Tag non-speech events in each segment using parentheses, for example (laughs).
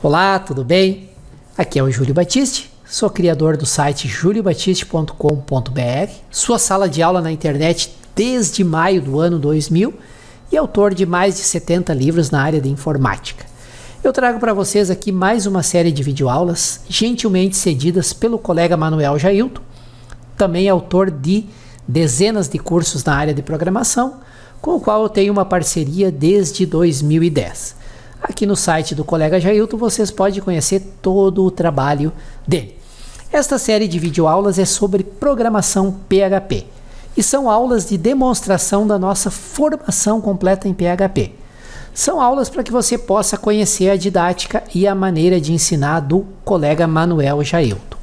Olá, tudo bem? Aqui é o Júlio Batiste, sou criador do site juliobatiste.com.br, sua sala de aula na internet desde maio do ano 2000 e autor de mais de 70 livros na área de informática. Eu trago para vocês aqui mais uma série de videoaulas, gentilmente cedidas pelo colega Manuel Jailton, também autor de dezenas de cursos na área de programação, com o qual eu tenho uma parceria desde 2010. Aqui no site do colega Jailton vocês podem conhecer todo o trabalho dele. Esta série de videoaulas é sobre programação PHP e são aulas de demonstração da nossa formação completa em PHP. São aulas para que você possa conhecer a didática e a maneira de ensinar do colega Manuel Jailton.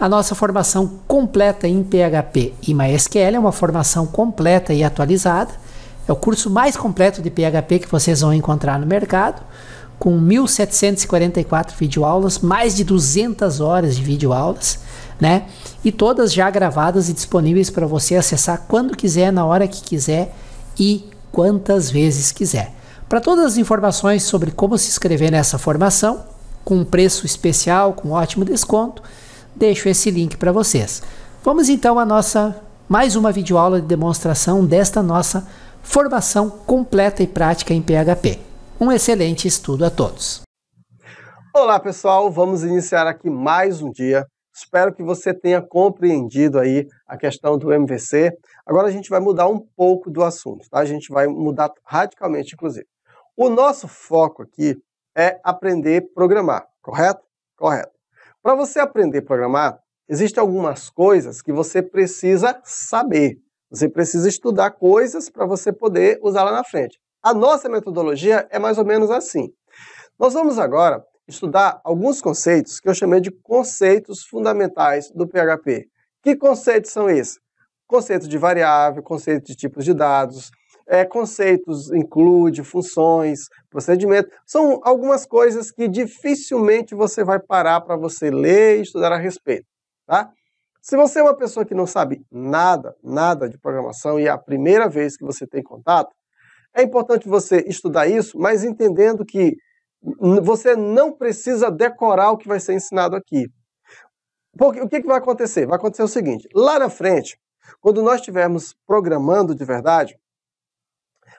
A nossa formação completa em PHP e MySQL é uma formação completa e atualizada é o curso mais completo de PHP que vocês vão encontrar no mercado, com 1.744 videoaulas, mais de 200 horas de videoaulas, né? E todas já gravadas e disponíveis para você acessar quando quiser, na hora que quiser e quantas vezes quiser. Para todas as informações sobre como se inscrever nessa formação, com um preço especial, com ótimo desconto, deixo esse link para vocês. Vamos então à nossa mais uma videoaula de demonstração desta nossa formação completa e prática em PHP. Um excelente estudo a todos. Olá, pessoal, vamos iniciar aqui mais um dia. Espero que você tenha compreendido aí a questão do MVC. Agora a gente vai mudar um pouco do assunto, tá? A gente vai mudar radicalmente, inclusive. O nosso foco aqui é aprender a programar, correto? Correto. Para você aprender a programar, existem algumas coisas que você precisa saber. Você precisa estudar coisas para você poder usá-la na frente. A nossa metodologia é mais ou menos assim. Nós vamos agora estudar alguns conceitos que eu chamei de conceitos fundamentais do PHP. Que conceitos são esses? Conceito de variável, conceito de tipos de dados, é, conceitos include funções, procedimento. São algumas coisas que dificilmente você vai parar para você ler e estudar a respeito. Tá? Se você é uma pessoa que não sabe nada, nada de programação e é a primeira vez que você tem contato, é importante você estudar isso, mas entendendo que você não precisa decorar o que vai ser ensinado aqui. Porque o que, vai acontecer? Vai acontecer o seguinte: lá na frente, quando nós estivermos programando de verdade,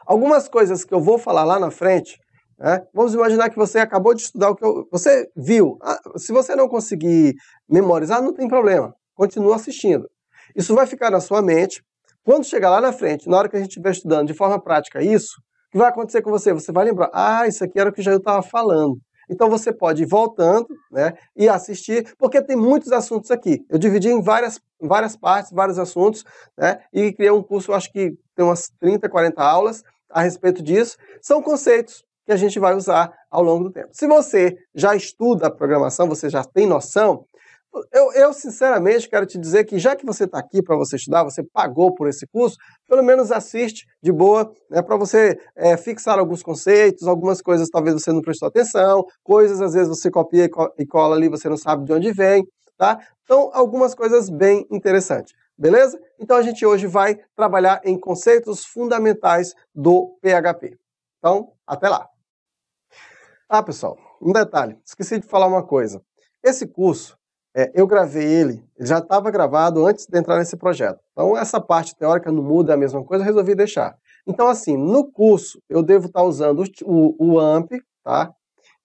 algumas coisas que eu vou falar lá na frente, né, vamos imaginar que você acabou de estudar o que eu, você viu. Ah, se você não conseguir memorizar, não tem problema continua assistindo. Isso vai ficar na sua mente. Quando chegar lá na frente, na hora que a gente estiver estudando de forma prática isso, o que vai acontecer com você? Você vai lembrar, ah, isso aqui era o que já eu estava falando. Então você pode ir voltando né, e assistir, porque tem muitos assuntos aqui. Eu dividi em várias, várias partes, vários assuntos, né, e criei um curso, acho que tem umas 30, 40 aulas a respeito disso. São conceitos que a gente vai usar ao longo do tempo. Se você já estuda a programação, você já tem noção, eu, eu, sinceramente quero te dizer que já que você está aqui para você estudar, você pagou por esse curso, pelo menos assiste de boa, né, para você é, fixar alguns conceitos, algumas coisas talvez você não prestou atenção, coisas às vezes você copia e, e cola ali, você não sabe de onde vem, tá? Então, algumas coisas bem interessantes, beleza? Então, a gente hoje vai trabalhar em conceitos fundamentais do PHP. Então, até lá! Ah, pessoal, um detalhe, esqueci de falar uma coisa. Esse curso é, eu gravei ele, ele já estava gravado antes de entrar nesse projeto. Então, essa parte teórica não muda, é a mesma coisa, resolvi deixar. Então, assim, no curso, eu devo estar tá usando o, o AMP, tá?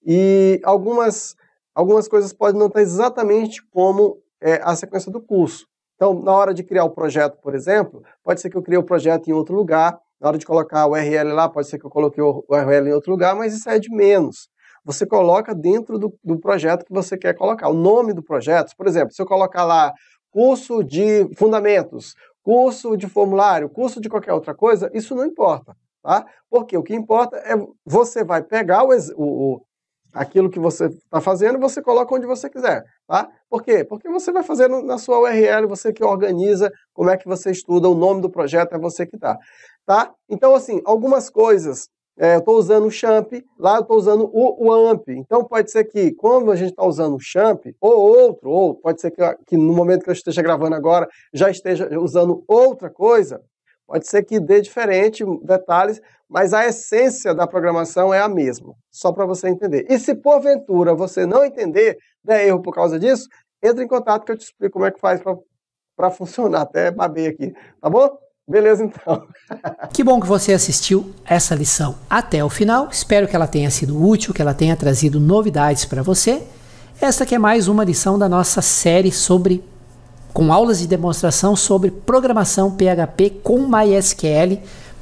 E algumas, algumas coisas podem não estar tá exatamente como é, a sequência do curso. Então, na hora de criar o projeto, por exemplo, pode ser que eu crie o projeto em outro lugar, na hora de colocar o URL lá, pode ser que eu coloquei o URL em outro lugar, mas isso é de menos você coloca dentro do, do projeto que você quer colocar. O nome do projeto, por exemplo, se eu colocar lá curso de fundamentos, curso de formulário, curso de qualquer outra coisa, isso não importa. Tá? Porque o que importa é você vai pegar o, o, aquilo que você está fazendo, você coloca onde você quiser, tá? Por quê? Porque você vai fazer na sua URL, você que organiza, como é que você estuda, o nome do projeto é você que dá, tá, tá? Então, assim, algumas coisas é, eu estou usando o champ, lá eu estou usando o, o amp. Então pode ser que, como a gente está usando o champ, ou outro, ou pode ser que, que no momento que eu esteja gravando agora já esteja usando outra coisa, Pode ser que dê diferente hum, detalhes, mas a essência da programação é a mesma, só para você entender. E se porventura você não entender, der erro por causa disso, entre em contato que eu te explico como é que faz para (laughs) funcionar. Até babei aqui, tá bom? Beleza, então. que bom que você assistiu essa lição até o final. Espero que ela tenha sido útil, que ela tenha trazido novidades para você. Esta que é mais uma lição da nossa série sobre com aulas de demonstração sobre programação PHP com MySQL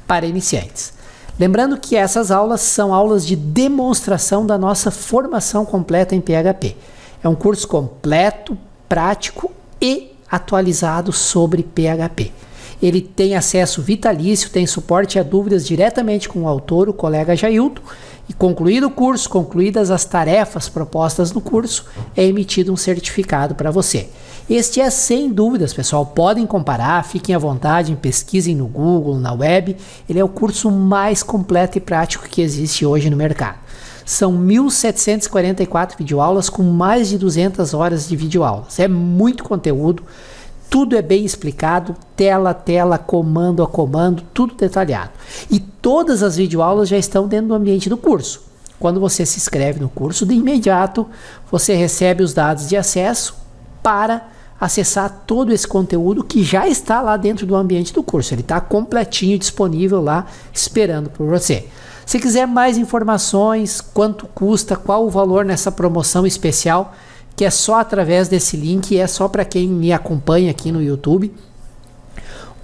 para iniciantes. Lembrando que essas aulas são aulas de demonstração da nossa formação completa em PHP. É um curso completo, prático e atualizado sobre PHP. Ele tem acesso vitalício, tem suporte a dúvidas diretamente com o autor, o colega Jailton. E concluído o curso, concluídas as tarefas propostas no curso, é emitido um certificado para você. Este é sem dúvidas, pessoal. Podem comparar, fiquem à vontade, pesquisem no Google, na web. Ele é o curso mais completo e prático que existe hoje no mercado. São 1.744 videoaulas com mais de 200 horas de videoaulas. É muito conteúdo tudo é bem explicado, tela a tela, comando a comando, tudo detalhado. E todas as videoaulas já estão dentro do ambiente do curso. Quando você se inscreve no curso, de imediato você recebe os dados de acesso para acessar todo esse conteúdo que já está lá dentro do ambiente do curso. Ele está completinho, disponível lá, esperando por você. Se quiser mais informações, quanto custa, qual o valor nessa promoção especial, que é só através desse link, é só para quem me acompanha aqui no YouTube.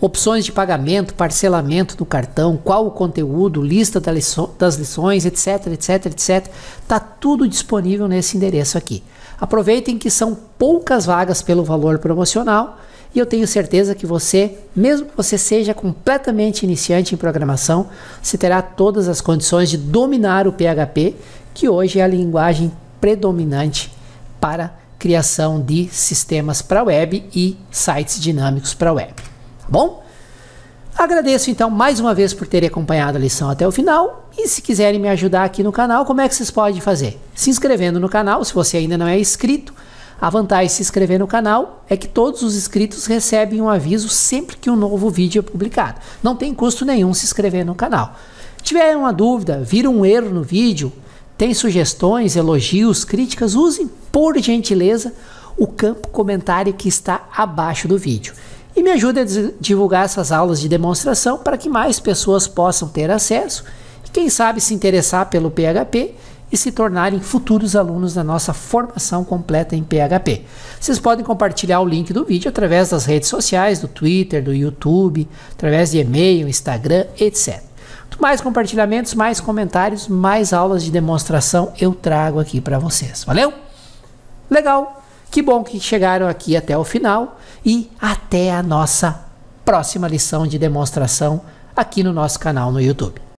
Opções de pagamento, parcelamento do cartão, qual o conteúdo, lista das lições, etc, etc, etc. Tá tudo disponível nesse endereço aqui. Aproveitem que são poucas vagas pelo valor promocional e eu tenho certeza que você, mesmo que você seja completamente iniciante em programação, você terá todas as condições de dominar o PHP, que hoje é a linguagem predominante para criação de sistemas para web e sites dinâmicos para web. Tá bom? Agradeço então mais uma vez por terem acompanhado a lição até o final. E se quiserem me ajudar aqui no canal, como é que vocês podem fazer? Se inscrevendo no canal, se você ainda não é inscrito. A vantagem de se inscrever no canal é que todos os inscritos recebem um aviso sempre que um novo vídeo é publicado. Não tem custo nenhum se inscrever no canal. Se tiver uma dúvida, vira um erro no vídeo, tem sugestões, elogios, críticas? Usem, por gentileza, o campo comentário que está abaixo do vídeo. E me ajude a divulgar essas aulas de demonstração para que mais pessoas possam ter acesso e, quem sabe, se interessar pelo PHP e se tornarem futuros alunos da nossa formação completa em PHP. Vocês podem compartilhar o link do vídeo através das redes sociais, do Twitter, do YouTube, através de e-mail, Instagram, etc. Mais compartilhamentos, mais comentários, mais aulas de demonstração eu trago aqui para vocês. Valeu? Legal! Que bom que chegaram aqui até o final e até a nossa próxima lição de demonstração aqui no nosso canal no YouTube.